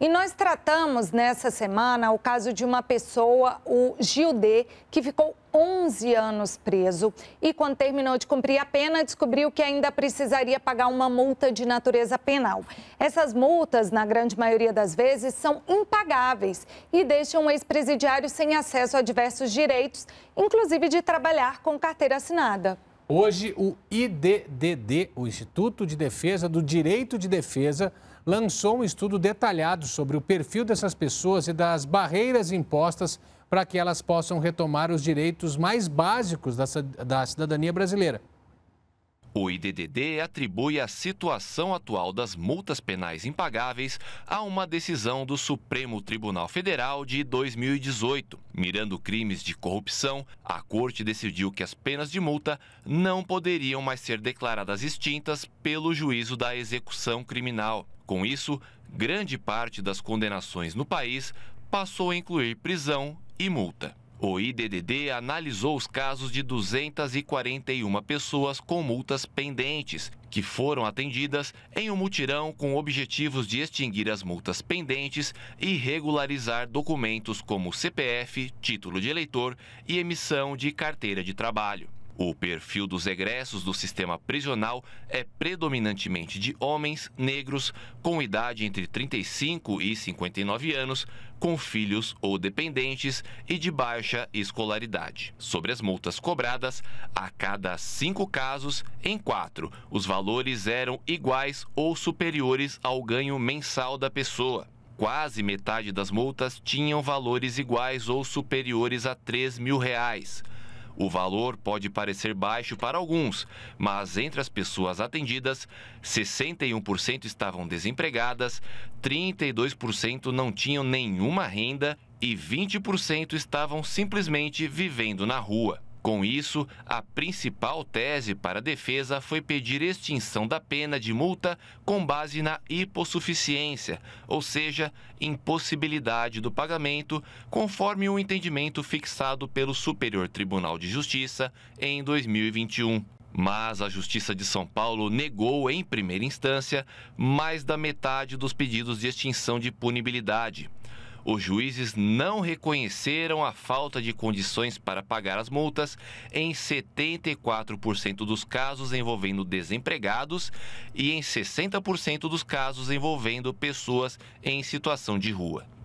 E nós tratamos nessa semana o caso de uma pessoa, o Gildê, que ficou 11 anos preso e, quando terminou de cumprir a pena, descobriu que ainda precisaria pagar uma multa de natureza penal. Essas multas, na grande maioria das vezes, são impagáveis e deixam o ex-presidiário sem acesso a diversos direitos, inclusive de trabalhar com carteira assinada. Hoje, o IDDD, o Instituto de Defesa do Direito de Defesa, lançou um estudo detalhado sobre o perfil dessas pessoas e das barreiras impostas para que elas possam retomar os direitos mais básicos da, cidadania brasileira. O IDDD atribui a situação atual das multas penais impagáveis a uma decisão do Supremo Tribunal Federal de 2018, Mirando crimes de corrupção, a corte decidiu que as penas de multa não poderiam mais ser declaradas extintas pelo juízo da execução criminal. Com isso, grande parte das condenações no país passou a incluir prisão e multa. O IDDD analisou os casos de 241 pessoas com multas pendentes, que foram atendidas em um mutirão com objetivos de extinguir as multas pendentes e regularizar documentos como CPF, título de eleitor e emissão de carteira de trabalho. O perfil dos egressos do sistema prisional é predominantemente de homens negros com idade entre 35 e 59 anos, com filhos ou dependentes e de baixa escolaridade. Sobre as multas cobradas, a cada cinco casos, em quatro, os valores eram iguais ou superiores ao ganho mensal da pessoa. Quase metade das multas tinham valores iguais ou superiores a 3 mil reais. O valor pode parecer baixo para alguns, mas entre as pessoas atendidas, 61% estavam desempregadas, 32% não tinham nenhuma renda e 20% estavam simplesmente vivendo na rua. Com isso, a principal tese para a defesa foi pedir extinção da pena de multa com base na hipossuficiência, ou seja, impossibilidade do pagamento, conforme o um entendimento fixado pelo Superior Tribunal de Justiça em 2021. Mas a Justiça de São Paulo negou em primeira instância mais da metade dos pedidos de extinção de punibilidade os juízes não reconheceram a falta de condições para pagar as multas em 74% dos casos envolvendo desempregados e em 60% dos casos envolvendo pessoas em situação de rua.